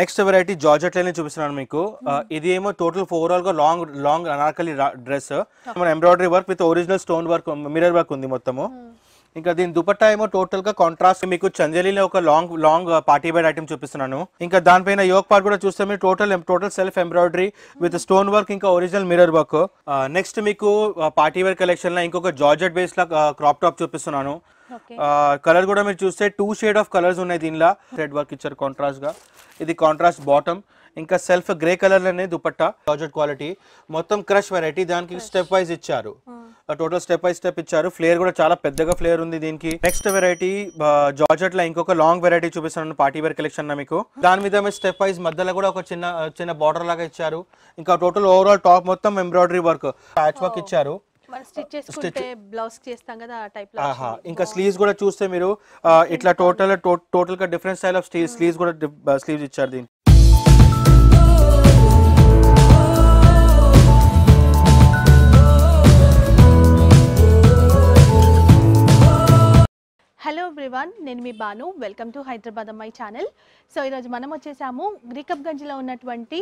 Next variety georgette line చూపిస్తున్నాను మీకు hmm. uh, ఇది ఏమో టోటల్ ఆల్ గా లాంగ్ లాంగ్ అనార్కలి డ్రెస్ మన embroidery work with original stone work mirror work ఉంది మొత్తము hmm. ఇంకా దీని దుపట్టా ఏమో టోటల్ గా కాంట్రాస్ట్ మీకు చంజలిలో ఒక long long party bad item చూపిస్తున్నాను ఇంకా దానిపైన యోగ పార్ట్ కూడా చూస్తే మీరు total total self embroidery with stone work ఇంకా ఒరిజినల్ మిరర్ వర్క్ నెక్స్ట్ మీకు పార్టీ వేర్ కలెక్షన్ లో ఇంకొక జార్జెట్ బేస్ లా క్రాప్ uh, టాప్ చూపిస్తున్నాను కలర్ కూడా మీరు చూస్తే టూ షేడ్ ఆఫ్ కలర్స్ ఉన్నాయి దీనిలో థ్రెడ్ వర్క్ ఇచ్చారు కాంట్రాస్ట్ గా ఇది కాంట్రాస్ట్ బాటమ్ ఇంకా సెల్ఫ్ గ్రే కలర్ లోనే దుపట్టా ప్రాజెక్ట్ క్వాలిటీ మొత్తం క్రష్ వెరైటీ దానికి స్టెప్ వైజ్ ఇచ్చారు టోటల్ స్టెప్ బై స్టెప్ ఇచ్చారు ఫ్లేర్ కూడా చాలా పెద్దగా ఫ్లేర్ ఉంది దీనికి నెక్స్ట్ వెరైటీ జార్జెట్ లో ఇంకొక లాంగ్ వెరైటీ చూపిస్తాను పార్టీ వేర్ కలెక్షన్ మీకు దాని మీద మీరు స్టెప్ వైజ్ మధ్యలో కూడా ఒక చిన్న చిన్న బార్డర్ లాగా ఇచ్చారు ఇంకా టోటల్ ఓవరాల్ టాప్ మొత్తం ఎంబ్రాయిడరీ వర్క్ ప్యాచ్ వర్క్ ఇచ్చారు బ్లౌజ్ చేస్తాం కదా టైప్ ఇంకా స్లీవ్స్ కూడా చూస్తే మీరు ఇట్లా టోటల్ టోటల్ గా డిఫరెంట్ స్టైల్ ఆఫ్ స్లీవ్స్ కూడా స్లీవ్స్ ఇచ్చారు దీనికి హలో ఎవ్రీవాన్ నేను మీ Banu welcome to Hyderabad Ammayi channel so ఈరోజు మనం వచ్చేసాము గంజ్లో ఉన్నటువంటి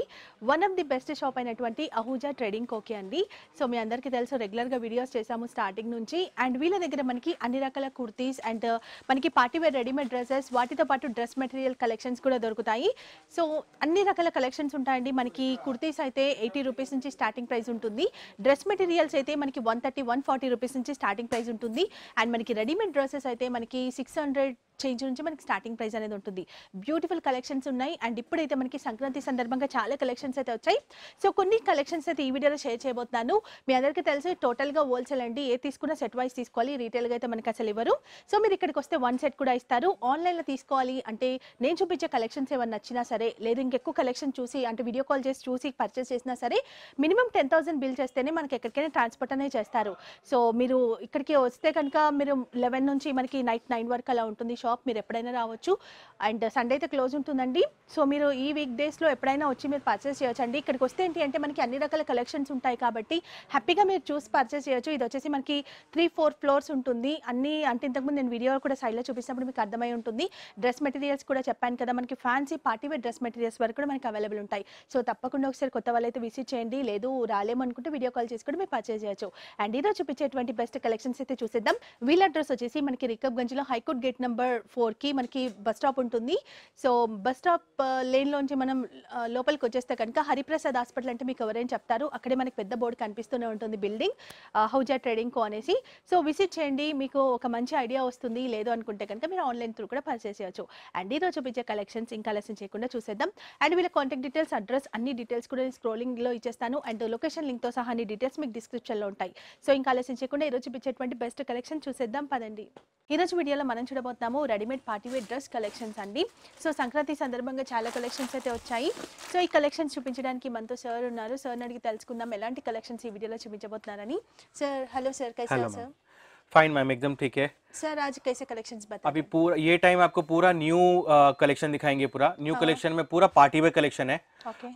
one of the best shop అయినటువంటి అహూజా ట్రేడింగ్ కోకే అండి సో మీ అందరికీ తెలుసు రెగ్యులర్గా వీడియోస్ చేసాము స్టార్టింగ్ నుంచి అండ్ వీళ్ళ దగ్గర మనకి అన్ని రకాల కుర్తీస్ అండ్ uh, మనకి పార్టీవేర్ రెడీమేడ్ డ్రెస్సెస్ వాటితో పాటు డ్రెస్ మెటీరియల్ కలెక్షన్స్ కూడా దొరుకుతాయి సో అన్ని రకాల కలెక్షన్స్ ఉంటాయండి మనకి కుర్తీస్ అయితే ఎయిటీ రూపీస్ నుంచి స్టార్టింగ్ ప్రైస్ ఉంటుంది డ్రెస్ మెటీరియల్స్ అయితే మనకి one thirty one forty rupees నుంచి స్టార్టింగ్ ప్రైస్ ఉంటుంది అండ్ మనకి రెడీమేడ్ డ్రెస్సెస్ అయితే మనకి మనకి సిక్స్ హండ్రెడ్ చేంజ్ నుంచి మనకి స్టార్టింగ్ ప్రైస్ అనేది ఉంటుంది బ్యూటిఫుల్ కలెక్షన్స్ ఉన్నాయి అండ్ ఇప్పుడైతే మనకి సంక్రాంతి సందర్భంగా చాలా కలెక్షన్స్ అయితే వచ్చాయి సో కొన్ని కలెక్షన్స్ అయితే ఈ వీడియోలో షేర్ చేయబోతున్నాను మీ అందరికీ తెలిసి టోటల్గా హోల్సేల్ అండి ఏ తీసుకున్నా సెట్ వైస్ తీసుకోవాలి రీటైల్గా అయితే మనకి అసలు ఇవ్వరు సో మీరు ఇక్కడికి వస్తే వన్ సెట్ కూడా ఇస్తారు ఆన్లైన్లో తీసుకోవాలి అంటే నేను చూపించే కలెక్షన్స్ ఏమైనా నచ్చినా సరే లేదు ఇంకెక్కువ కలెక్షన్ చూసి అంటే వీడియో కాల్ చేసి చూసి పర్చేస్ చేసినా సరే మినిమం టెన్ థౌసండ్ బిల్ చేస్తేనే మనకి ఎక్కడికైనా ట్రాన్స్పోర్ట్ అనేది చేస్తారు సో మీరు ఇక్కడికి వస్తే కనుక మీరు లెవెన్ నుంచి మనకి నైట్ నైట్ నైన్ వరకు అలా ఉంటుంది షాప్ మీరు ఎప్పుడైనా రావచ్చు అండ్ సండే అయితే క్లోజ్ ఉంటుందండి సో మీరు ఈ వీక్ డేస్లో ఎప్పుడైనా వచ్చి మీరు పర్చేస్ చేయొచ్చండి ఇక్కడికి వస్తే ఏంటి అంటే మనకి అన్ని రకాల కలెక్షన్స్ ఉంటాయి కాబట్టి హ్యాపీగా మీరు చూసి పర్చేస్ చేయొచ్చు ఇది వచ్చేసి మనకి త్రీ ఫోర్ ఫ్లోర్స్ ఉంటుంది అన్ని అంటే ఇంతకుముందు నేను వీడియో కూడా సైడ్లో చూపిస్తున్నప్పుడు మీకు అర్థమై ఉంటుంది డ్రెస్ మెటీరియల్స్ కూడా చెప్పాను కదా మనకి ఫ్యాన్సీ పార్టీవేర్ డ్రెస్ మెటీరియల్స్ వరకు కూడా మనకి అవైలబుల్ ఉంటాయి సో తప్పకుండా ఒకసారి కొత్త వాళ్ళు అయితే విసిట్ చేయండి లేదు రాలేమనుకుంటే వీడియో కాల్ చేసి కూడా మీరు పర్చేస్ చేయొచ్చు అండ్ ఈరోజు చూపించేటువంటి బెస్ట్ కలెక్షన్స్ అయితే చూసేద్దాం వీళ్ళ అడ్రస్ వచ్చేసి మనకి రికబ్గంజ్ రేంజ్లో హైకోర్ట్ గేట్ నెంబర్ ఫోర్కి మనకి బస్ స్టాప్ ఉంటుంది సో బస్ స్టాప్ లేన్లోంచి మనం లోపలికి వచ్చేస్తే కనుక హరిప్రసాద్ హాస్పిటల్ అంటే మీకు ఎవరైనా చెప్తారు అక్కడే మనకి పెద్ద బోర్డు కనిపిస్తూనే ఉంటుంది బిల్డింగ్ హౌజా ట్రేడింగ్ కో అనేసి సో విజిట్ చేయండి మీకు ఒక మంచి ఐడియా వస్తుంది లేదు అనుకుంటే కనుక మీరు ఆన్లైన్ త్రూ కూడా పర్చేస్ చేయవచ్చు అండ్ ఈరోజు చూపించే కలెక్షన్స్ ఇంకా లెసన్ చేయకుండా చూసేద్దాం అండ్ వీళ్ళ కాంటాక్ట్ డీటెయిల్స్ అడ్రస్ అన్ని డీటెయిల్స్ కూడా నేను స్క్రోలింగ్లో ఇచ్చేస్తాను అండ్ లొకేషన్ లింక్తో సహా అన్ని డీటెయిల్స్ మీకు డిస్క్రిప్షన్లో ఉంటాయి సో ఇంకా ఆలస్యం చేయకుండా ఈరోజు చూపించేటువంటి బెస్ట్ కలెక్షన్ చూసేద్దాం పదండి ఈరోజు వీడియోలో మనం చూడబోతున్నాము రెడీమేడ్ పార్టీవేర్ డ్రెస్ కలెక్షన్స్ అండి సో సంక్రాంతి సందర్భంగా చాలా కలెక్షన్స్ అయితే వచ్చాయి సో ఈ కలెక్షన్స్ చూపించడానికి మనతో సార్ ఉన్నారు సార్ అడిగి తెలుసుకుందాం ఎలాంటి కలెక్షన్స్ ఈ వీడియోలో చూపించబోతున్నారని సార్ హలో సార్ కైసా సార్ फाइन मैम एकदम ठीक है सर आज कैसे कलेक्शंस बता अभी पूरा ये टाइम आपको पूरा न्यू कलेक्शन दिखाएंगे पूरा न्यू कलेक्शन में पूरा पार्टी वेयर कलेक्शन है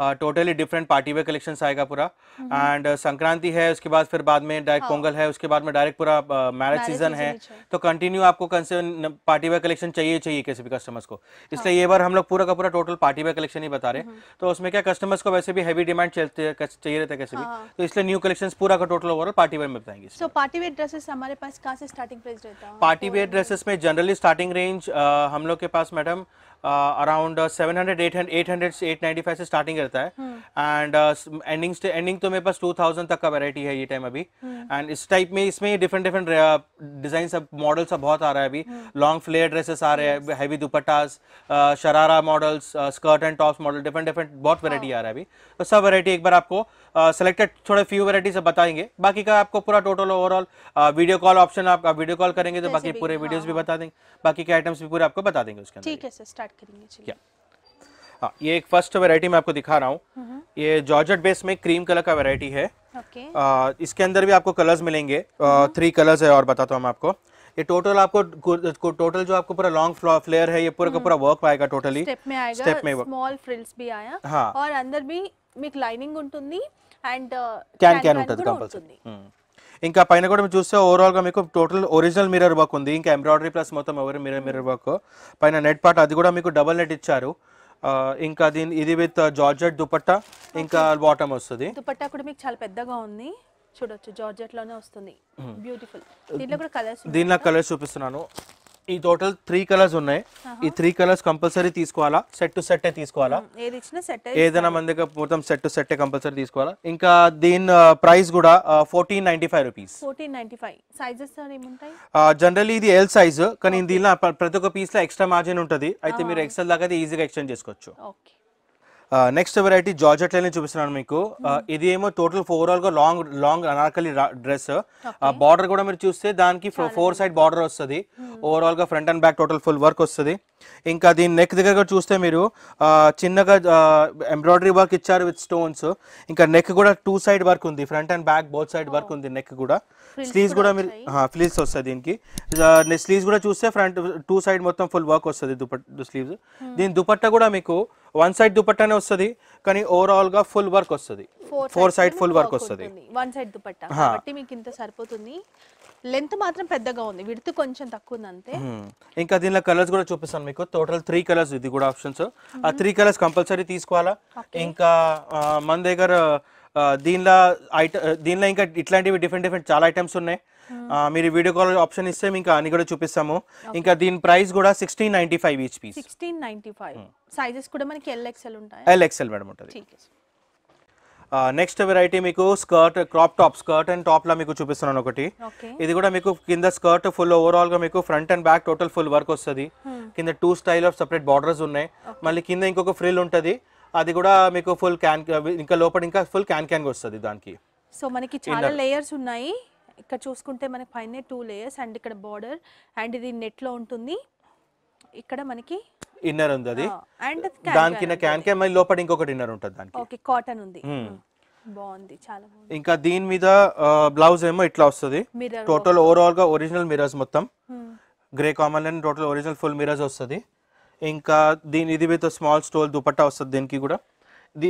totally different party wear collection आएगा पूरा एंड mm-hmm. uh, संक्रांति है उसके बाद फिर बाद में डायरेक्ट हाँ। पोंगल है उसके बाद में डायरेक्ट पूरा मैरिज uh, सीजन है तो कंटिन्यू आपको पार्टी वेयर कलेक्शन चाहिए चाहिए किसी भी कस्टमर्स को इसलिए हाँ। ये बार हम लोग पूरा का पूरा टोटल पार्टी वेयर कलेक्शन ही बता रहे mm-hmm. तो उसमें क्या कस्टमर्स को वैसे भी हैवी डिमांड चाहिए रहता है कैसे भी हाँ। तो इसलिए न्यू कलेक्शन पूरा का टोटल ओवरऑल पार्टी वेयर में बताएंगे पार्टी वेयर ड्रेसेस हमारे पास कहाँ से स्टार्टिंग प्राइस रहता है पार्टी वेयर ड्रेसेस में जनरली स्टार्टिंग रेंज हम लोग के पास madam around seven hundred eight eight hundred से एट नाइन्टी फाइव से स्टार्टिंग रहता है एंड एंडिंग एंडिंग तो मेरे पास टू थाउजेंड तक का वेरायटी है ये टाइम अभी एंड हम्म। इस टाइप में इसमें डिफरेंट डिफरेंट डिजाइन सब मॉडल सब बहुत आ रहा है अभी लॉन्ग फ्लेयर ड्रेसेस आ रहे हैं heavy dupattas uh, sharara models skirt and tops model different different बहुत वेराइटी हाँ। आ रहा है अभी तो सब वेरायटी एक बार आपको सेलेक्टेड uh, थोड़े फ्यू वेरायटी से बताएंगे बाकी का आपको पूरा total overall video call option आप वीडियो कॉल करेंगे तो बाकी पूरे वीडियोज भी हाँ। बता देंगे बाकी के आइटम्स भी पूरे आपको बता देंगे उसके ठीक है सर स्टार्ट करेंगे चलिए हाँ ये एक फर्स्ट वैरायटी मैं आपको दिखा रहा हूँ हम्म। ये जॉर्जेट बेस में क्रीम कलर का वैरायटी है ओके। आ, इसके अंदर भी आपको कलर्स मिलेंगे आ, थ्री हम्म। कलर्स है और बताता हूँ मैं आपको ये टोटल आपको को, टोटल जो आपको पूरा लॉन्ग फ्लेयर है ये पूरा का हम्म। पूरा वर्क आएगा टोटली स्टेप में आएगा स्टेप में स्मॉल फ्रिल्स भी आया हाँ और अंदर भी लाइनिंग లైనింగ్ ఉంటుంది कैन క్యాన్ క్యాన్ ఉంటుంది కంపల్సరీ ఇంకా పైన కూడా మీరు చూస్తే ఓవరాల్గా మీకు టోటల్ ఒరిజినల్ మిర్రర్ వర్క్ ఉంది ఇంకా ఎంబ్రాయిడరీ ప్లస్ మొత్తం ఎవరి మిర్రర్ మిర్రర్ వర్క్ పైన నెట్ పార్ట్ అది కూడా మీకు డబల్ నెట్ ఇచ్చారు ఇంకా దీని ఇది విత్ జార్జెట్ uh, దుపట్టా ఇంకా బాటమ్ వస్తుంది దుపట్టా కూడా మీకు చాలా పెద్దగా ఉంది చూడొచ్చు జార్జెట్ లోనే వస్తుంది బ్యూటిఫుల్ hmm. దీంట్లో కూడా కలర్స్ దీనిలో కలర్స్ చూపిస్తున్నాను ఈ టోటల్ త్రీ కలర్స్ ఉన్నాయి uh-huh. ఈ త్రీ కలర్స్ కంపల్సరీ తీసుకోవాలా సెట్ టు సెట్ తీసుకోవాలా hmm, ఏదైనా మందికి మొత్తం సెట్ టు సెట్ కంపల్సరీ తీసుకోవాలా ఇంకా దీని ప్రైస్ uh, కూడా fourteen ninety five rupees general ఇది ఎల్ సైజ్ కానీ దీనిలో ప్రతి ఒక్క పీస్ లో ఎక్స్ట్రా మార్జిన్ ఉంటుంది అయితే uh-huh. మీరు ఎక్సెల్ దాకా ఈజీగా ఎక్స్చేంజ్ చేసుకోవచ్చు నెక్స్ట్ వెరైటీ జార్జెట్ లైన్ చూపిస్తున్నాను మీకు hmm. ఇది ఏమో టోటల్ ఆల్ గా long long Anarkali dress border కూడా మీరు చూస్తే దానికి ఫోర్ సైడ్ బార్డర్ వస్తుంది ఓవరాల్ గా front and back total full work వస్తుంది ఇంకా దీని నెక్ దగ్గర చూస్తే మీరు చిన్నగా ఎంబ్రాయిడరీ వర్క్ ఇచ్చారు విత్ స్టోన్స్ ఇంకా నెక్ కూడా టూ సైడ్ వర్క్ ఉంది front and back both side work ఉంది నెక్ కూడా స్లీవ్స్ కూడా మీరు ఫ్లీవ్స్ వస్తాయి దీనికి స్లీవ్స్ కూడా చూస్తే ఫ్రంట్ టూ సైడ్ మొత్తం ఫుల్ వర్క్ వస్తుంది దుపట్ స్లీవ్స్ hmm. దీని దుపట్టా కూడా మీకు వన్ సైడ్ దుపట్టానే వస్తుంది కానీ ఓవరాల్ గా ఫుల్ వర్క్ వస్తుంది ఫోర్ సైడ్ ఫుల్ వర్క్ వస్తుంది వన్ సైడ్ దుపట్టా మీకు ఇంత సరిపోతుంది లెంత్ మాత్రం పెద్దగా ఉంది విడుతు కొంచెం తక్కువ ఉంది అంతే ఇంకా దీనిలో కలర్స్ కూడా చూపిస్తాను మీకు టోటల్ త్రీ కలర్స్ ఇది కూడా ఆప్షన్స్ ఆ త్రీ కలర్స్ కంపల్సరీ తీసుకోవాలా ఇంకా మన దగ్గర దీనిలో ఐట దీనిలో ఇంకా ఇట్లాంటివి డిఫరెంట్ డిఫరెంట్ చాలా ఐటమ్స్ ఉన్నాయి మీరు వీడియో కాల్ ఆప్షన్ ఇస్తే మీకు అన్ని కూడా చూపిస్తాము ఇంకా దీని ప్రైస్ కూడా sixteen ninety five each piece sixteen ninety five sizes కూడా మనకి ఎల్ఎక్సెల్ ఉంటాయి ఎల్ఎక్సెల్ మేడం ఉంటుంది నెక్స్ట్ వెరైటీ మీకు skirt crop top skirt and top లా మీకు చూపిస్తున్నాను ఒకటి ఇది కూడా మీకు కింద స్కర్ట్ ఫుల్ ఓవరాల్ గా మీకు front and back total full work వస్తుంది కింద two style of separate borders ఉన్నాయి మళ్ళీ కింద ఇంకొక ఫ్రిల్ ఉంటుంది అది కూడా మీకు ఫుల్ క్యాన్ ఇంకా లోపల ఇంకా ఫుల్ క్యాన్ క్యాన్ వస్తుంది దానికి సో మనకి చాలా లేయర్స్ ఉన్నాయి ఇక్కడ చూసుకుంటే మనకి పైన టూ లేయర్స్ అండ్ ఇక్కడ బార్డర్ అండ్ ఇది నెట్లో ఉంటుంది ఇక్కడ మనకి ఇన్నర్ ఉంది అది అండ్ క్యాన్ క్యాన్ మళ్ళీ లోపల ఇంకొకటి ఇన్నర్ ఉంటుంది దానికి ఓకే కాటన్ ఉంది బాగుంది చాలా ఇంకా దీని మీద బ్లౌజ్ ఏమో ఇట్లా వస్తుంది టోటల్ ఓవరాల్ గా ఒరిజినల్ మిరర్స్ మొత్తం grey common and total original full mirrors వస్తుంది ఇంకా దీని ఇది మీద స్మాల్ స్టోల్ దుపట్టా వస్తుంది దీనికి కూడా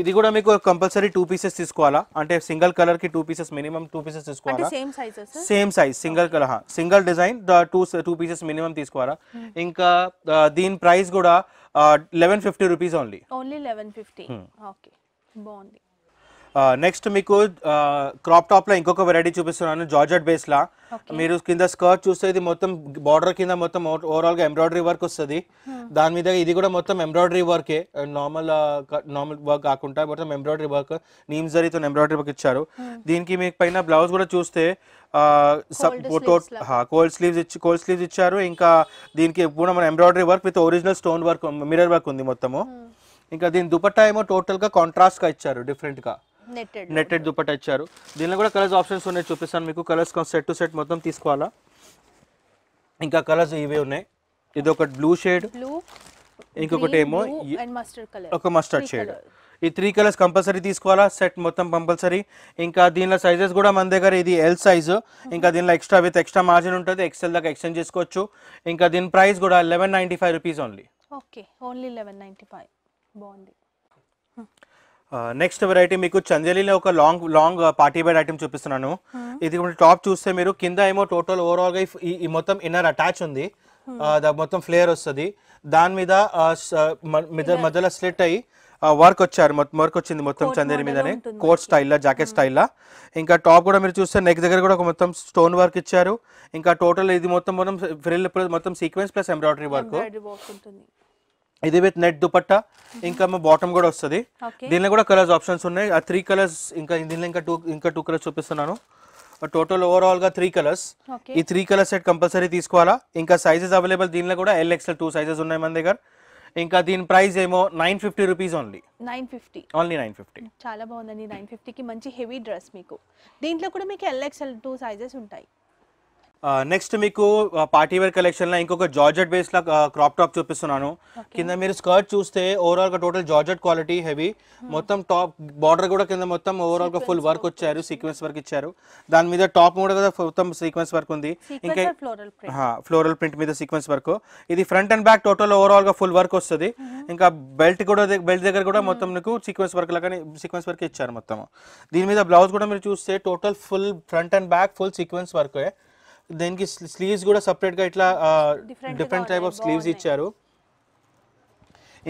ఇది కూడా మీకు కంపల్సరీ టూ పీసెస్ తీసుకోవాలా అంటే సింగిల్ కలర్ కి two pieces minimum two pieces తీసుకోవాలా same size single colour single design two two pieces minimum తీసుకోవాలా hmm. ఇంకా దీని ప్రైస్ కూడా eleven fifty rupees only only eleven fifty hmm. Okay బాగుంది next మీకు క్రాప్ టాప్ లో ఇంకొక వెరైటీ చూపిస్తున్నాను జార్జెట్ బేస్ లా మీరు కింద స్కర్ట్ చూస్తే ఇది మొత్తం బార్డర్ కింద మొత్తం ఓవరాల్ గా ఎంబ్రాయిడరీ వర్క్ వస్తుంది దాని మీద ఇది కూడా మొత్తం ఎంబ్రాయిడరీ వర్కే నార్మల్ నార్మల్ వర్క్ కాకుండా మొత్తం ఎంబ్రాయిడరీ వర్క్ నీమ్ జరీతో ఎంబ్రాయిడరీ వర్క్ ఇచ్చారు hmm. దీనికి మీకు పైన బ్లౌజ్ కూడా చూస్తే కోల్డ్ స్లీవ్స్ ఇచ్చి కోల్డ్ స్లీవ్స్ ఇచ్చారు ఇంకా దీనికి కూడా మన embroidery work with original stone work mirror work ఉంది మొత్తము hmm. ఇంకా దీని దుపట్టా ఏమో టోటల్గా కాంట్రాస్ట్గా ఇచ్చారు డిఫరెంట్గా నెట్టెడ్ దుప్పటా ఇచ్చారు దీనిలో కూడా కలర్స్ ఆప్షన్స్ ఉన్నాయి చూపిస్తాను మీకు కలర్స్ సెట్ టు సెట్ మొత్తం తీసుకోవాలా ఇంకా కలర్స్ ఇవే ఉన్నాయి ఇది ఒక బ్లూ షేడ్ ఇంకొకటి ఏమో ఒక మస్టర్డ్ షేడ్ ఈ త్రీ కలర్స్ కంపల్సరీ తీసుకోవాలా సెట్ మొత్తం కంపల్సరీ ఇంకా దీనిలో సైజెస్ కూడా మన దగ్గర ఇది ఎల్ సైజు ఇంకా దీనిలో ఎక్స్ట్రా విత్ ఎక్స్ట్రా మార్జిన్ ఉంటుంది ఎక్స్ఎల్ దాకా ఎక్స్చేంజ్ చేసుకోవచ్చు ఇంకా దీని ప్రైస్ కూడా eleven ninety five rupees only okay only eleven ninety five బాగుంది నెక్స్ట్ వెరైటీ మీకు చందేలిలో ఒక లాంగ్ లాంగ్ పార్టీ బైడ్ ఐటమ్ చూపిస్తున్నాను ఇది టాప్ చూస్తే మీరు కింద ఏమో టోటల్ ఓవరాల్ గా ఈ మొత్తం ఇన్నర్ అటాచ్ ఉంది మొత్తం ఫ్లేయర్ వస్తుంది దాని మీద మధ్యలో స్లిట్ అయ్యి వర్క్ వచ్చారు వర్క్ వచ్చింది మొత్తం చందేరి మీదనే కోట్ లా జాకెట్ లా ఇంకా టాప్ కూడా మీరు చూస్తే నెక్ దగ్గర కూడా ఒక మొత్తం స్టోన్ వర్క్ ఇచ్చారు ఇంకా టోటల్ ఇది మొత్తం మొత్తం ఫ్రిల్ మొత్తం సీక్వెన్స్ ప్లస్ ఎంబ్రాయిడరీ వర్క్ ఇది విత్ నెట్ దుపట్ట ఇంకా మా బాటమ్ కూడా వస్తుంది దీనిలో కూడా కలర్స్ ఆప్షన్స్ ఉన్నాయి ఆ త్రీ కలర్స్ ఇంకా దీనిలో ఇంకా టూ ఇంకా టూ కలర్స్ చూపిస్తున్నాను టోటల్ ఓవరాల్ గా త్రీ కలర్స్ ఈ త్రీ కలర్స్ సెట్ కంపల్సరీ తీసుకోవాలా ఇంకా సైజెస్ అవైలబుల్ దీనిలో కూడా ఎల్ ఎక్స్ఎల్ టూ సైజెస్ ఉన్నాయి మన దగ్గర ఇంకా దీని ప్రైస్ ఏమో nine fifty rupees only nine fifty only nine fifty చాలా బాగుందండి నైన్ ఫిఫ్టీకి మంచి హెవీ డ్రెస్ మీకు దీంట్లో కూడా మీకు ఎల్ టూ సైజెస్ ఉంటాయి నెక్స్ట్ మీకు పార్టీ వేర్ కలెక్షన్ లో ఇంకొక జార్జెట్ బేస్ లా క్రాప్ టాప్ చూపిస్తున్నాను కింద మీరు స్కర్ట్ చూస్తే ఓవరాల్ గా టోటల్ జార్జెట్ క్వాలిటీ హెవీ మొత్తం టాప్ బార్డర్ కూడా కింద మొత్తం ఓవరాల్ గా ఫుల్ వర్క్ వచ్చారు సీక్వెన్స్ వర్క్ ఇచ్చారు దాని మీద టాప్ కూడా కదా మొత్తం సీక్వెన్స్ వర్క్ ఉంది ఇంకా ఫ్లోరల్ ప్రింట్ మీద సీక్వెన్స్ వర్క్ ఇది front and back total overall గా ఫుల్ వర్క్ వస్తుంది ఇంకా బెల్ట్ కూడా బెల్ట్ దగ్గర కూడా hmm. మొత్తం మీకు సీక్వెన్స్ వర్క్ లాగానే సీక్వెన్స్ వర్క్ ఇచ్చారు మొత్తం దీని మీద బ్లౌజ్ కూడా మీరు చూస్తే total full front and back full sequence work దీనికి స్లీవ్స్ కూడా సపరేట్గా ఇట్లా డిఫరెంట్ టైప్ ఆఫ్ స్లీవ్స్ ఇచ్చారు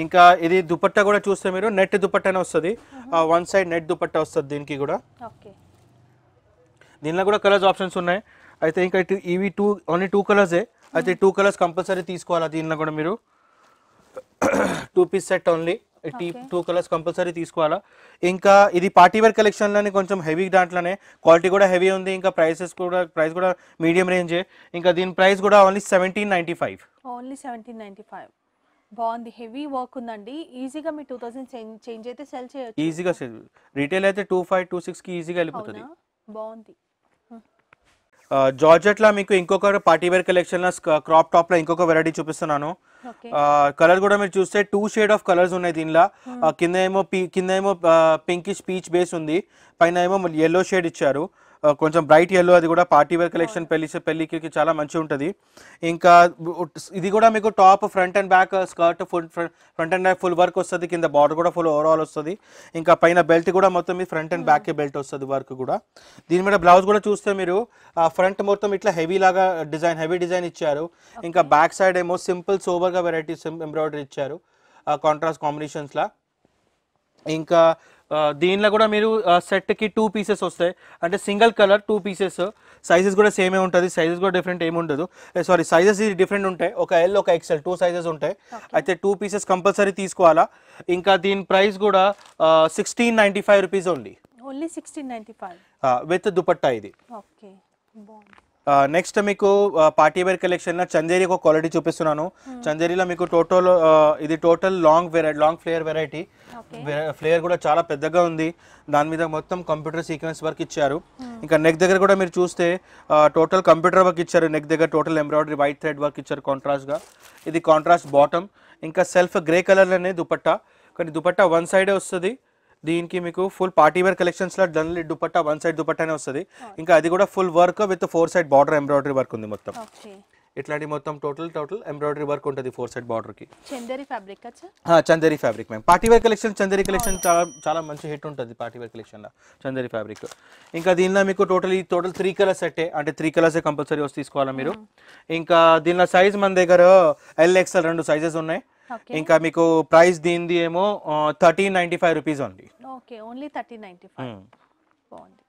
ఇంకా ఇది దుపట్ట కూడా చూస్తే మీరు నెట్ దుపట్టానే వస్తుంది వన్ సైడ్ నెట్ దుపట్ట వస్తుంది దీనికి కూడా దీనిలో కూడా కలర్స్ ఆప్షన్స్ ఉన్నాయి అయితే ఇంకా ఇవి టూ ఓన్లీ టూ కలర్సే అయితే టూ కలర్స్ కంపల్సరీ తీసుకోవాలి దీనిలో కూడా మీరు టూ పీస్ సెట్ ఓన్లీ టీ టూ కలర్స్ కంపల్సరీ తీసుకోవాలా ఇంకా ఇది పార్టీ వేర్ కలెక్షన్లోనే కొంచెం హెవీ దాంట్లోనే క్వాలిటీ కూడా హెవీ ఉంది ఇంకా ప్రైసెస్ కూడా ప్రైస్ కూడా మీడియం రేంజే ఇంకా దీని ప్రైస్ కూడా only seventeen ninety five only seventeen ninety five బాగుంది హెవీ వర్క్ ఉందండి ఈజీగా మీరు టూ థౌసండ్ చేంజ్ అయితే సెల్ చేయొచ్చు ఈజీగా రీటైల్ అయితే టూ ఫైవ్ టూ సిక్స్కి ఈజీగా వెళ్ళిపోతుంది బాగుంది లా మీకు ఇంకొక పార్టీ వేర్ లా క్రాప్ టాప్ లో ఇంకొక వెరైటీ చూపిస్తున్నాను కలర్ కూడా మీరు చూస్తే టూ షేడ్ ఆఫ్ కలర్స్ ఉన్నాయి దీనిలో hmm. కింద ఏమో కింద ఏమో పింకిష్ పీచ్ బేస్ ఉంది పైన ఏమో యెల్లో షేడ్ ఇచ్చారు కొంచెం బ్రైట్ ఎల్లో అది కూడా పార్టీ వేర్ కలెక్షన్ పెళ్లి పెళ్లికి చాలా మంచి ఉంటుంది ఇంకా ఇది కూడా మీకు top front and back skirt full front and back full work వస్తుంది కింద బార్డర్ కూడా ఫుల్ ఓవరాల్ వస్తుంది ఇంకా పైన బెల్ట్ కూడా మొత్తం మీ ఫ్రంట్ అండ్ బ్యాక్ బెల్ట్ వస్తుంది వర్క్ కూడా దీని మీద బ్లౌజ్ కూడా చూస్తే మీరు ఫ్రంట్ మొత్తం ఇట్లా హెవీ లాగా డిజైన్ హెవీ డిజైన్ ఇచ్చారు ఇంకా బ్యాక్ సైడ్ ఏమో సింపుల్ సోబర్గా వెరైటీస్ ఎంబ్రాయిడరీ ఇచ్చారు కాంట్రాస్ట్ కాంబినేషన్స్లా ఇంకా దీనిలో కూడా మీరు సెట్కి టూ పీసెస్ వస్తాయి అంటే single colour two pieces sizes కూడా సేమే ఉంటుంది సైజెస్ కూడా డిఫరెంట్ ఏమి ఉండదు సారీ సైజెస్ ఇది డిఫరెంట్ ఉంటాయి ఒక ఎల్ ఒక ఎక్సెల్ టూ సైజెస్ ఉంటాయి అయితే టూ పీసెస్ కంపల్సరీ తీసుకోవాలా ఇంకా దీని ప్రైస్ కూడా సిక్స్టీన్ నైన్టీ ఫైవ్ రూపీస్ ఉంది only sixteen ninety five with dupatta ఇది ఓకే బాగుంది నెక్స్ట్ మీకు పార్టీ వేర్ లో చందేరి ఒక క్వాలిటీ చూపిస్తున్నాను చందేరిలో hmm. మీకు టోటల్ ఇది total long variety long flare variety flare కూడా చాలా పెద్దగా ఉంది దాని మీద మొత్తం కంప్యూటర్ సీక్వెన్స్ వర్క్ ఇచ్చారు hmm. ఇంకా నెక్ దగ్గర కూడా మీరు చూస్తే టోటల్ కంప్యూటర్ వర్క్ ఇచ్చారు నెక్ దగ్గర total embroidery white thread work ఇచ్చారు కాంట్రాస్ట్గా ఇది కాంట్రాస్ట్ బాటమ్ ఇంకా సెల్ఫ్ గ్రే కలర్లోనే దుపట్టా కానీ దుపట్టా వన్ సైడే వస్తుంది దీనికి మీకు ఫుల్ పార్టీ వేర్ కలెక్షన్స్ లో డన్లీ దుపట్టా వన్ సైడ్ దుపట్టానే వస్తుంది ఇంకా అది కూడా full work with four side border embroidery work ఉంది మొత్తం ఇట్లాంటి మొత్తం టోటల్ టోటల్ ఎంబ్రాయిడరీ వర్క్ ఉంటుంది ఫోర్ సైడ్ బార్డర్ కి Chanderi fabric Chanderi fabric ma'am party wear collection Chanderi collection oh. చాలా చాలా మంచి హిట్ ఉంటుంది పార్టీ వేర్ కలెక్షన్ లో చందేరి ఫ్యాబ్రిక్ ఇంకా దీనిలో మీకు టోటల్ ఈ టోటల్ త్రీ కలర్స్ సెట్టే అంటే త్రీ కలర్స్ కంపల్సరీ వచ్చి తీసుకోవాలా మీరు hmm. ఇంకా దీనిలో సైజ్ మన దగ్గర ఎల్ ఎక్స్ఎల్ రెండు సైజెస్ ఉన్నాయి ఇంకా మీకు ప్రైస్ దీనిది ఏమో థర్టీన్ నైన్టీ ఫైవ్ రూపీస్ ఉంది okay only thirteen ninety five బాగుంది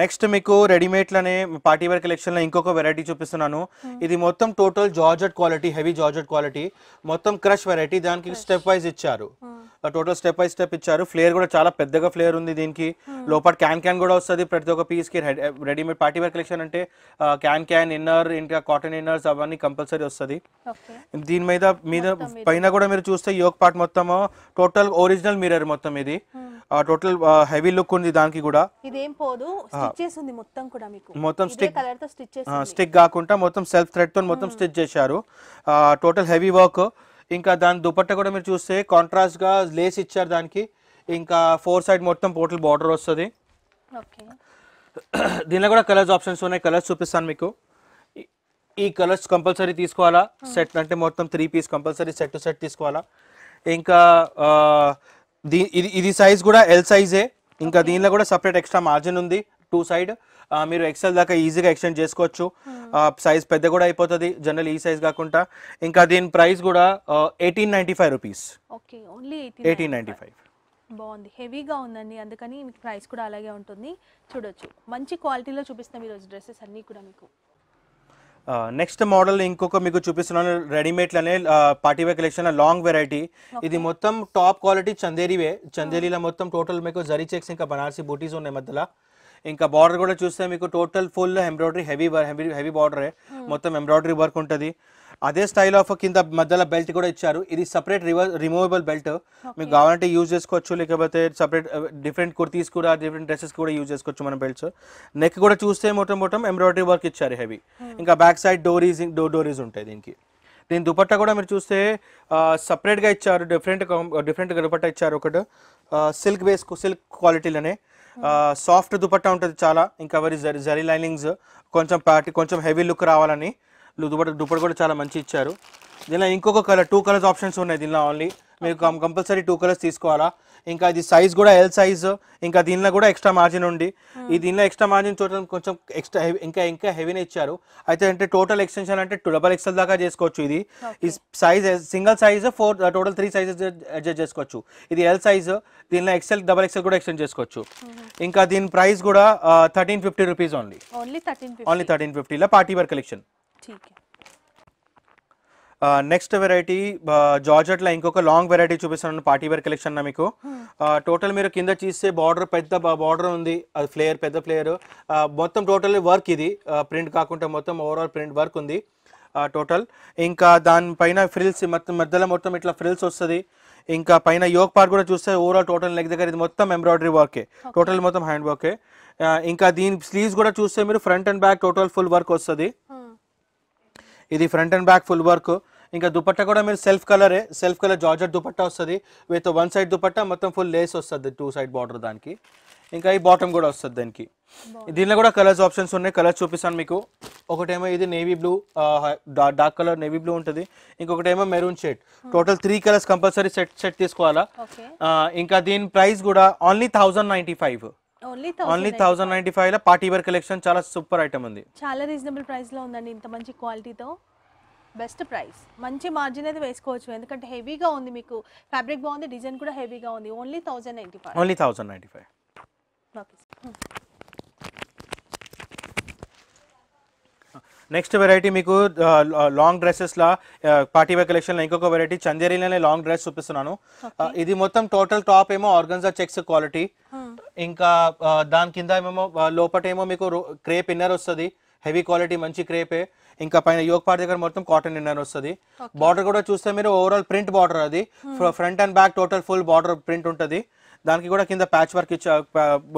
నెక్స్ట్ మీకు రెడీమేడ్లోనే పార్టీ వేర్ కలెక్షన్లో ఇంకొక వెరైటీ చూపిస్తున్నాను hmm. ఇది మొత్తం total georgette quality heavy georgette quality మొత్తం క్రష్ వెరైటీ దానికి స్టెప్ వైజ్ ఇచ్చారు టోటల్ స్టెప్ బై స్టెప్ ఇచ్చారు ఫ్లేర్ కూడా చాలా పెద్దగా ఫ్లేర్ ఉంది దీనికి hmm. లోపల క్యాన్ క్యాన్ కూడా వస్తుంది ప్రతి ఒక్క పీస్కి రెడీమేడ్ పార్టీ వేర్ కలెక్షన్ అంటే క్యాన్ క్యాన్ ఇన్నర్ ఇంకా కాటన్ ఇన్నర్స్ అవన్నీ కంపల్సరీ వస్తుంది దీని మీద మీద పైన కూడా మీరు చూస్తే యోగ్ పార్ట్ మొత్తం టోటల్ ఒరిజినల్ మిర్రర్ మొత్తం ఇది టోటల్ హెవీ లుక్ ఉంది దానికి కూడా ఇదేం పోదు స్టిక్ స్టిక్ కాకుండా మొత్తం సెల్ఫ్ థ్రెడ్ తో మొత్తం స్టిచ్ చేశారు టోటల్ హెవీ వర్క్ ఇంకా దాని దుపట్ట కూడా మీరు చూస్తే కాంట్రాస్ట్ గా లేస్ ఇచ్చారు దానికి ఇంకా ఫోర్ సైడ్ మొత్తం పోటల్ బార్డర్ వస్తుంది దీనిలో కూడా కలర్స్ ఆప్షన్స్ ఉన్నాయి కలర్స్ చూపిస్తాను మీకు ఈ కలర్స్ కంపల్సరీ తీసుకోవాలా సెట్ అంటే మొత్తం three piece compulsory set to set తీసుకోవాలా ఇంకా ఇది ఇది సైజ్ కూడా ఎల్ సైజే ఇంకా దీనిలో కూడా సపరేట్ ఎక్స్ట్రా మార్జిన్ ఉంది టూ సైడ్ మీరు ఎక్సెల్ దాకా ఈజీగా ఎక్స్టెండ్ చేసుకోవచ్చు సైజ్ పెద్ద కూడా అయిపోతుంది జనరల్ ఈ సైజ్ కాకుండా ఇంకా దీని ప్రైస్ కూడా eighteen ninety five rupees eighteen ninety five బాగుంది హెవీగా ఉందండి అందుకని మీకు ప్రైస్ కూడా అలాగే ఉంటుంది చూడొచ్చు మంచి క్వాలిటీలో చూపిస్తాం ఈరోజు డ్రెస్సెస్ అన్నీ కూడా మీకు నెక్స్ట్ మోడల్ ఇంకొక మీకు చూపిస్తున్నాను అనే పార్టీవే కలెక్షన్ లాంగ్ వెరైటీ ఇది మొత్తం టాప్ క్వాలిటీ చందేరివే చందేరీలో మొత్తం టోటల్ మీకు జరీ చెక్స్ ఇంకా బనారసీ బూటీస్ ఉన్నాయి మధ్యలో ఇంకా బార్డర్ కూడా చూస్తే మీకు total full embroidery heavy heavy heavy బార్డరే మొత్తం ఎంబ్రాయిడరీ వర్క్ ఉంటుంది అదే స్టైల్ ఆఫ్ కింద మధ్యలో బెల్ట్ కూడా ఇచ్చారు ఇది సపరేట్ రిమూవబుల్ బెల్ట్ మీకు కావాలంటే యూజ్ చేసుకోవచ్చు లేకపోతే సపరేట్ డిఫరెంట్ uh, కుర్తీస్ కూడా డిఫరెంట్ డ్రెస్సెస్ కూడా యూజ్ చేసుకోవచ్చు మన బెల్ట్స్ నెక్ కూడా చూస్తే మొత్తం మొత్తం ఎంబ్రాయిడరీ వర్క్ ఇచ్చారు హెవీ hmm. ఇంకా బ్యాక్ సైడ్ డోరీస్ డోర్ డోరీస్ ఉంటాయి దీనికి దీని దుపట్టా కూడా మీరు చూస్తే సపరేట్గా uh, ఇచ్చారు డిఫరెంట్ డిఫరెంట్ uh, దుపట్టా ఇచ్చారు ఒకటి సిల్క్ బేస్ సిల్క్ క్వాలిటీలోనే సాఫ్ట్ దుపట్టా ఉంటుంది చాలా ఇంకా వరి జరీ లైనింగ్స్ కొంచెం ప్యాటి కొంచెం హెవీ లుక్ రావాలని దుపట్ దుప్పటి కూడా చాలా మంచి ఇచ్చారు దీనిలో ఇంకొక కలర్ టూ కలర్స్ ఆప్షన్స్ ఉన్నాయి దీనిలో ఓన్లీ మీకు కంపల్సరీ టూ కలర్స్ తీసుకోవాలా ఇంకా ఇది సైజ్ కూడా ఎల్ సైజ్ ఇంకా దీనిలో కూడా ఎక్స్ట్రా మార్జిన్ ఉంది ఈ దీనిలో ఎక్స్ట్రా మార్జిన్ చూడడం కొంచెం ఎక్స్ట్రా ఇంకా ఇంకా హెవీనే ఇచ్చారు అయితే అంటే టోటల్ ఎక్స్టెన్షన్ అంటే డబల్ ఎక్స్ఎల్ దాకా చేసుకోవచ్చు ఇది ఈ size single size four total three sizes adjust చేసుకోవచ్చు ఇది ఎల్ సైజ్ దీనిలో ఎక్స్ఎల్ డబల్ ఎక్స్ఎల్ కూడా ఎక్స్టెండ్ చేసుకోవచ్చు mm-hmm. ఇంకా దీని ప్రైస్ కూడా thirteen fifty rupees only only thirteen ఫిఫ్టీలో పార్టీ వేర్ కలెక్షన్ ठीक है నెక్స్ట్ వెరైటీ జార్జెట్లో ఇంకొక లాంగ్ వెరైటీ చూపిస్తున్నాను పార్టీ వేర్ కలెక్షన్ మీకు టోటల్ hmm. uh, మీరు కింద చూస్తే బార్డర్ పెద్ద బార్డర్ ఉంది అది ఫ్లేయర్ పెద్ద ఫ్లేయర్ uh, మొత్తం టోటల్ వర్క్ ఇది ప్రింట్ uh, కాకుండా మొత్తం ఓవరాల్ ప్రింట్ వర్క్ ఉంది టోటల్ ఇంకా దానిపైన ఫ్రిల్స్ మొత్తం మధ్యలో మొత్తం ఇట్లా ఫ్రిల్స్ వస్తుంది ఇంకా పైన యోగ్ పార్ట్ కూడా చూస్తే ఓవరాల్ టోటల్ లెగ్ దగ్గర ఇది మొత్తం ఎంబ్రాయిడరీ వర్కే టోటల్ మొత్తం హ్యాండ్ వర్కే ఇంకా దీని స్లీవ్స్ కూడా చూస్తే మీరు front and back total full work వస్తుంది ఇది front and back full work ఇంకా దుపట్టా కూడా మీరు సెల్ఫ్ కలరే సెల్ఫ్ కలర్ జార్జెట్ దుపట్టా వస్తుంది విత్ వన్ సైడ్ దుపట్టా మొత్తం ఫుల్ లేస్ వస్తుంది టూ సైడ్ బార్డర్ దానికి ఇంకా ఈ బాటమ్ కూడా వస్తుంది దానికి దీనిలో కూడా కలర్స్ ఆప్షన్స్ ఉన్నాయి కలర్స్ చూపిస్తాను మీకు ఒకటేమో ఇది navy blue dark colour navy blue ఉంటుంది ఇంకొకటేమో maroon shade total three colours compulsory set set తీసుకోవాలా ఇంకా దీని ప్రైస్ కూడా only thousand ninety five only thousand ninety five లో పార్టీ వేర్ కలెక్షన్ చాలా సూపర్ ఐటమ్ ఉంది చాలా రీజనబుల్ ప్రైస్ లో ఉందండి ఇంత మంచి క్వాలిటీతో బెస్ట్ ప్రైస్ మంచి మార్జిన్ అయితే వేసుకోవచ్చు ఎందుకంటే హెవీగా ఉంది మీకు ఫ్యాబ్రిక్ బాగుంది డిజైన్ కూడా హెవీగా ఉంది only thousand ninety five only thousand ninety five next variety మీకు లాంగ్ డ్రెస్సెస్లా పార్టీ వేర్ కలెక్షన్లో ఇంకొక వెరైటీ చందేరీలోనే లాంగ్ డ్రెస్ చూపిస్తున్నాను ఇది మొత్తం టోటల్ టాప్ ఏమో ఆర్గన్జా చెక్స్ క్వాలిటీ ఇంకా దాని కింద ఏమేమో లోపటేమో మీకు క్రేప్ ఇన్నర్ వస్తుంది హెవీ క్వాలిటీ మంచి క్రేపే ఇంకా పైన యోగ పార్ట్ దగ్గర మొత్తం కాటన్ ఇన్నర్ వస్తుంది బార్డర్ కూడా చూస్తే మీరు ఓవరాల్ ప్రింట్ బార్డర్ అది front and back total full border print ఉంటుంది దానికి కూడా కింద ప్యాచ్ వర్క్ ఇచ్చారు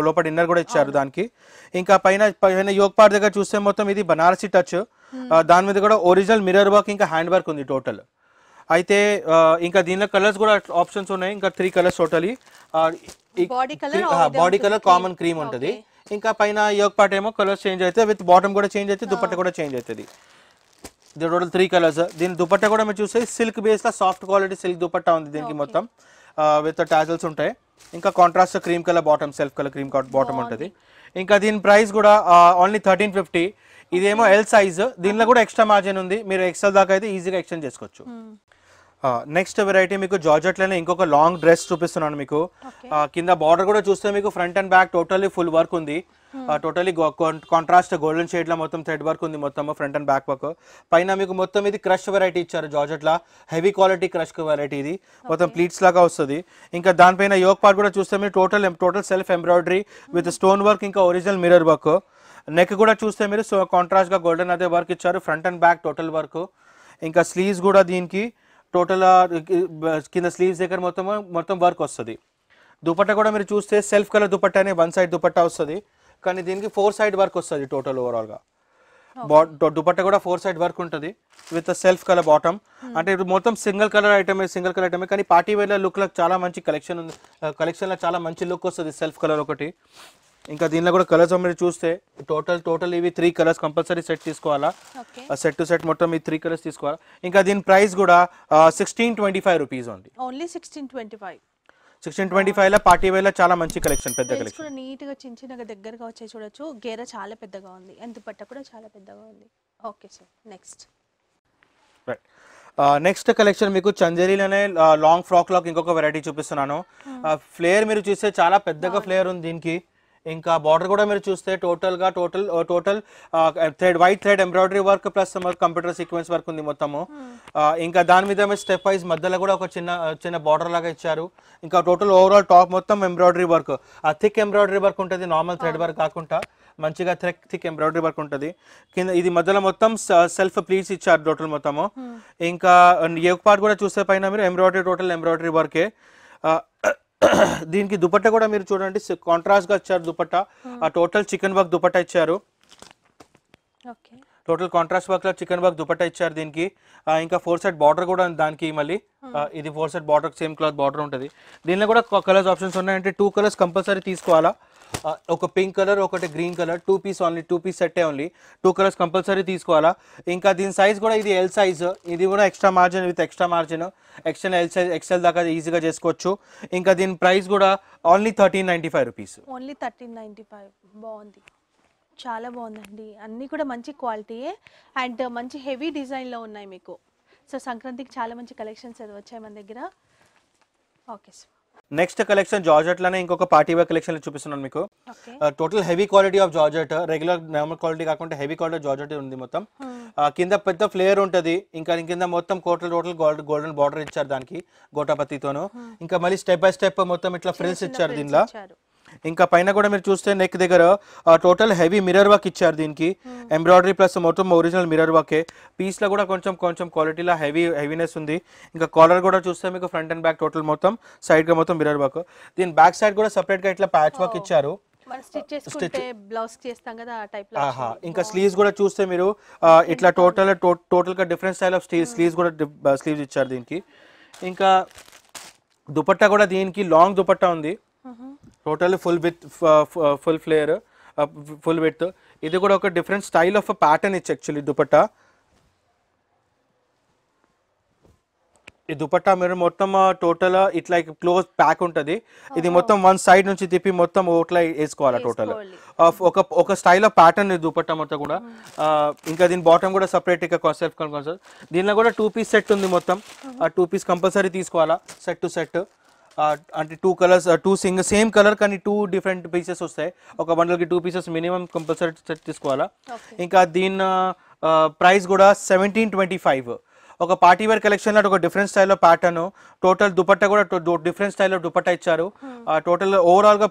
లోపల ఇన్నర్ కూడా ఇచ్చారు దానికి ఇంకా పైన పైన యోగ పార్ట్ దగ్గర చూస్తే మొత్తం ఇది బనారసీ టచ్ దాని మీద కూడా ఒరిజినల్ మిర్రర్ వర్క్ ఇంకా హ్యాండ్ వర్క్ ఉంది టోటల్ అయితే ఇంకా దీనిలో కలర్స్ కూడా ఆప్షన్స్ ఉన్నాయి ఇంకా three colours totally body colour common cream ఉంటుంది ఇంకా పైన యోక్ పాట ఏమో కలర్స్ చేంజ్ అవుతుంది విత్ బాటమ్ కూడా చేంజ్ అవుతుంది దుపట్ట ah. కూడా చేంజ్ అవుతుంది ఇది టోటల్ త్రీ కలర్స్ దీని దుప్పట్ట కూడా మీరు చూస్తే సిల్క్ బేస్లో సాఫ్ట్ క్వాలిటీ సిల్క్ దుపట్టా ఉంది దీనికి మొత్తం విత్ టాజల్స్ ఉంటాయి ఇంకా contrast cream colour bottom self colour cream bottom ఉంటుంది ఇంకా దీని ప్రైస్ కూడా ఓన్లీ థర్టీన్ ఫిఫ్టీ ఇదేమో ఎల్ సైజ్ దీనిలో కూడా ఎక్స్ట్రా మార్జిన్ ఉంది మీరు ఎక్సెల్ దాకా అయితే ఈజీగా ఎక్స్చేంజ్ చేసుకోవచ్చు hmm. నెక్స్ట్ వెరైటీ మీకు జార్జెట్లోనే ఇంకొక లాంగ్ డ్రెస్ చూపిస్తున్నాను మీకు కింద బార్డర్ కూడా చూస్తే మీకు front and back totally full work ఉంది టోటలీ కాంట్రాస్ట్ గోల్డెన్ షేడ్ లో మొత్తం థ్రెడ్ వర్క్ ఉంది మొత్తం ఫ్రంట్ అండ్ బ్యాక్ వర్క్ పైన మీకు మొత్తం ఇది క్రష్ వెరైటీ ఇచ్చారు జార్జెట్ లా హెవీ క్వాలిటీ క్రష్ వెరైటీ ఇది మొత్తం ప్లీట్స్ లాగా వస్తుంది ఇంకా దానిపైన యోగ్ పార్ట్ కూడా చూస్తే మీరు total total self embroidery with stone work ఇంకా ఒరిజినల్ మిరర్ వర్క్ నెక్ కూడా చూస్తే మీరు కాంట్రాస్ట్ గా గోల్డెన్ అదే వర్క్ ఇచ్చారు front and back total work ఇంకా స్లీవ్స్ కూడా దీనికి టోటల్ కింద స్లీవ్స్ దగ్గర మొత్తం మొత్తం వర్క్ వస్తుంది దుపట్ట కూడా మీరు చూస్తే సెల్ఫ్ కలర్ దుపట్టా అనే వన్ సైడ్ దుపట్టా వస్తుంది కానీ దీనికి ఫోర్ సైడ్ వర్క్ వస్తుంది టోటల్ ఓవరాల్గా దుపట్ట కూడా ఫోర్ సైడ్ వర్క్ ఉంటుంది విత్ సెల్ఫ్ కలర్ బాటమ్ అంటే ఇప్పుడు మొత్తం సింగిల్ కలర్ ఐటమే సింగిల్ కలర్ ఐటమే కానీ పార్టీ వేర్ల లుక్లకు చాలా మంచి కలెక్షన్ ఉంది కలెక్షన్లో చాలా మంచి లుక్ వస్తుంది సెల్ఫ్ కలర్ ఒకటి ఇంకా దీనిలో కూడా కలర్స్ మీరు చూస్తే టోటల్ టోటల్ ఇవి త్రీ కలర్స్ కంపల్సరీ సెట్ తీసుకోవాలా సెట్ టు సెట్ మొత్తం ఈ త్రీ కలర్స్ తీసుకోవాలా ఇంకా దీని ప్రైస్ కూడా సిక్స్టీన్ ట్వంటీ ఫైవ్ రూపీస్ ఉంది only sixteen twenty five sixteen twenty five లో పార్టీ వేర్ లో చాలా మంచి కలెక్షన్ పెద్ద కలెక్షన్ నీట్ గా చిన్న చిన్నగా దగ్గరగా వచ్చే చూడొచ్చు గేర చాలా పెద్దగా ఉంది ఎంత పట్ట కూడా చాలా పెద్దగా ఉంది okay sir next right next collection మీకు చంజరీలోనే లాంగ్ ఫ్రాక్ లాక్ ఇంకొక వెరైటీ చూపిస్తున్నాను ఫ్లేయర్ hmm. మీరు చూస్తే చాలా పెద్దగా ఫ్లేయర్ ఉంది దీనికి ఇంకా బార్డర్ కూడా మీరు చూస్తే టోటల్గా total total thread white thread embroidery work plus computer sequence work ఉంది మొత్తము hmm. ఇంకా దాని మీద మీరు స్టెప్ వైజ్ మధ్యలో కూడా ఒక చిన్న చిన్న బార్డర్ లాగా ఇచ్చారు ఇంకా టోటల్ ఓవరాల్ టాప్ మొత్తం ఎంబ్రాయిడరీ వర్క్ ఆ థిక్ ఎంబ్రాయిడరీ వర్క్ ఉంటుంది నార్మల్ థ్రెడ్ వర్క్ కాకుండా మంచిగా థ్రెక్ థిక్ ఎంబ్రాయిడరీ వర్క్ ఉంటుంది కింద ఇది మధ్యలో మొత్తం సెల్ఫ్ ప్లీజ్ ఇచ్చారు టోటల్ మొత్తము hmm. ఇంకా ఏ పార్ట్ కూడా చూసే పైన మీరు ఎంబ్రాయిడరీ టోటల్ ఎంబ్రాయిడరీ వర్కే దీనికి దుపట్ట కూడా మీరు చూడండి కాంట్రాస్ట్ గా ఇచ్చారు దుపట్ట ఆ టోటల్ చికెన్ వర్క్ దుపట్ట ఇచ్చారు టోటల్ కాంట్రాస్ట్ వర్క్ లో చికెన్ వర్క్ దుపట్టా ఇచ్చారు దీనికి ఇంకా ఫోర్ సెట్ బార్డర్ కూడా దానికి మళ్ళీ hmm. ఇది four set border same cloth border ఉంటుంది దీనిలో కూడా కలర్స్ ఆప్షన్స్ ఉన్నాయంటే టూ కలర్స్ కంపల్సరీ తీసుకోవాలా ఒక పింక్ కలర్ ఒకటి green colour two piece only two piece set only two colours compulsory తీసుకోవాలా ఇంకా దీని సైజ్ కూడా ఇది ఎల్ సైజ్ ఇది కూడా extra margin with extra margin XL L size XL దాకా ఈజీగా చేసుకోవచ్చు ఇంకా దీని ప్రైస్ కూడా only thirteen ninety five rupees only thirteen ninety five బాగుంది చాలా బాగుందండి అన్నీ కూడా మంచి క్వాలిటీయే అండ్ మంచి హెవీ డిజైన్లో ఉన్నాయి మీకు సో సంక్రాంతికి చాలా మంచి కలెక్షన్స్ అది వచ్చాయి మన దగ్గర okay sir next collection georgette ఇంకొక పార్టీ వేర్ కలెక్షన్ చూపిస్తున్నాను మీకు total heavy quality of georgette regular normal quality కాకుండా హెవీ క్వాలిటీ జార్జెట్ ఉంది మొత్తం hmm. కింద పెద్ద ఫ్లేయర్ ఉంటుంది ఇంకా కింద మొత్తం total total gold golden border ఇచ్చారు దానికి గోటాపతితోను hmm. ఇంకా మళ్ళీ స్టెప్ బై స్టెప్ మొత్తం ఇట్లా ఫ్రిల్స్ ఇచ్చారు దీనిలో ఇంకా పైన కూడా మీరు చూస్తే నెక్ దగ్గర టోటల్ హెవీ మిరర్ వర్క్ ఇచ్చారు దీనికి ఎంబ్రాయిడరీ hmm. ప్లస్ మొత్తం ఒరిజినల్ మిరర్ వర్కే పీస్లో కూడా కొంచెం కొంచెం క్వాలిటీలో హెవీ హెవీనెస్ ఉంది ఇంకా కాలర్ కూడా చూస్తే మీకు ఫ్రంట్ అండ్ బ్యాక్ టోటల్ మొత్తం సైడ్గా మొత్తం మిరర్ వర్క్ దీని బ్యాక్ సైడ్ కూడా సపరేట్గా ఇట్లా ప్యాచ్ వర్క్ oh. ఇచ్చారు ఇంకా స్లీవ్స్ oh. కూడా చూస్తే మీరు ఇట్లా టోటల్ టోటల్ గా డిఫరెంట్ స్టైల్ ఆఫ్ స్లీవ్స్ కూడా స్లీవ్స్ ఇచ్చారు దీనికి ఇంకా దుపట్టా కూడా దీనికి లాంగ్ దుపట్టా ఉంది total full with full flare full with ఇది కూడా ఒక డిఫరెంట్ స్టైల్ ఆఫ్ ప్యాటర్న్ ఇచ్చి యాక్చువల్లీ దుపట్టా ఈ దుపట్టా మీరు మొత్తం టోటల్ ఇట్లా క్లోజ్ ప్యాక్ ఉంటుంది ఇది uh-huh. మొత్తం వన్ సైడ్ నుంచి తిప్పి మొత్తం ఓట్లా వేసుకోవాలి టోటల్ uh, ఒక ఒక స్టైల్ ఆఫ్ ప్యాటర్న్ దుపట్టా మొత్తం కూడా uh-huh. uh, ఇంకా దీని బాటమ్ కూడా సపరేట్ కాన్సెప్ట్ దీనిలో కూడా టూ పీస్ సెట్ ఉంది మొత్తం ఆ టూ పీస్ కంపల్సరీ తీసుకోవాలా సెట్ టు సెట్ అంటే టూ కలర్స్ టూ సింగ్ సేమ్ కలర్ కానీ టూ డిఫరెంట్ పీసెస్ వస్తాయి ఒక బండల్కి టూ పీసెస్ మినిమం కంపల్సరీ తీసుకోవాలా ఇంకా దీని ప్రైస్ కూడా సెవెంటీన్ ట్వంటీ ఫైవ్ ఒక పార్టీ వేర్ కలెక్షన్ లాంటి ఒక డిఫరెంట్ స్టైల్లో ప్యాటర్న్ టోటల్ దుపట్టా కూడా డిఫరెంట్ స్టైల్లో దుపట్టా ఇచ్చారు టోటల్ hmm. ఓవరాల్ గా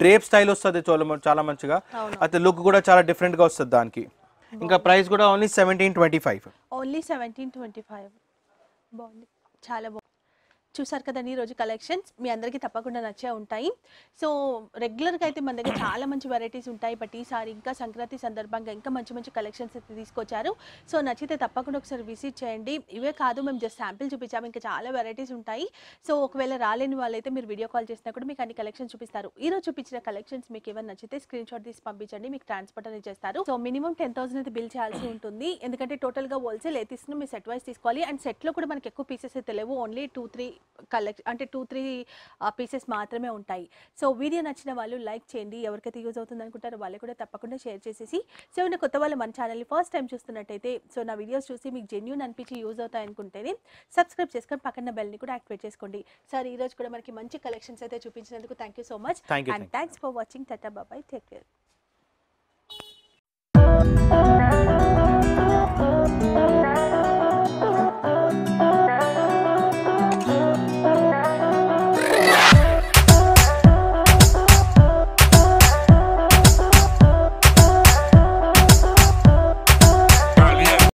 డ్రేప్ స్టైల్ వస్తుంది చాలా మంచిగా అయితే లుక్ కూడా చాలా డిఫరెంట్ గా వస్తుంది దానికి ఇంకా ప్రైస్ కూడా only seventeen twenty five only seventeen twenty five బాగుంది చాలా చూసారు కదండి ఈరోజు కలెక్షన్స్ మీ అందరికీ తప్పకుండా నచ్చే ఉంటాయి సో రెగ్యులర్గా అయితే మన దగ్గర చాలా మంచి వెరైటీస్ ఉంటాయి బట్ ఈసారి ఇంకా సంక్రాంతి సందర్భంగా ఇంకా మంచి మంచి కలెక్షన్స్ అయితే తీసుకొచ్చారు సో నచ్చితే తప్పకుండా ఒకసారి విజిట్ చేయండి ఇవే కాదు మేము జస్ట్ శాంపిల్ చూపించాము ఇంకా చాలా వెరైటీస్ ఉంటాయి సో ఒకవేళ రాలేని వాళ్ళైతే మీరు వీడియో కాల్ చేసినా కూడా మీకు అన్ని కలెక్షన్స్ చూపిస్తారు ఈరోజు చూపించిన కలెక్షన్స్ మీకు ఏమైనా నచ్చితే స్క్రీన్ షాట్ తీసి పంపించండి మీకు ట్రాన్స్పోర్ట్ అనేది చేస్తారు సో మినిమం టెన్ థౌసండ్ అయితే బిల్ చేయాల్సి ఉంటుంది ఎందుకంటే టోటల్గా హోల్సేల్ ఏ తీసుకున్నా మీరు సెట్ వైస్ తీసుకోవాలి అండ్ సెట్లో కూడా మనకి ఎక్కువ పీసెస్ అయితే లేవు ఓన్లీ టూ త్రీ కలెక్ట్ అంటే టూ త్రీ పీసెస్ మాత్రమే ఉంటాయి సో వీడియో నచ్చిన వాళ్ళు లైక్ చేయండి ఎవరికైతే యూజ్ అవుతుంది అనుకుంటారో వాళ్ళు కూడా తప్పకుండా షేర్ చేసేసి సో నేను కొత్త వాళ్ళు మన ఛానల్ని ఫస్ట్ టైం చూస్తున్నట్టయితే సో నా వీడియోస్ చూసి మీకు జెన్యున్ అనిపించి యూజ్ అవుతాయనుకుంటేనే సబ్స్క్రైబ్ చేసుకొని పక్కన బెల్ని కూడా యాక్టివేట్ చేసుకోండి సార్ ఈ రోజు కూడా మనకి మంచి కలెక్షన్స్ అయితే చూపించినందుకు thank you so much and thanks for watching tata bye bye take care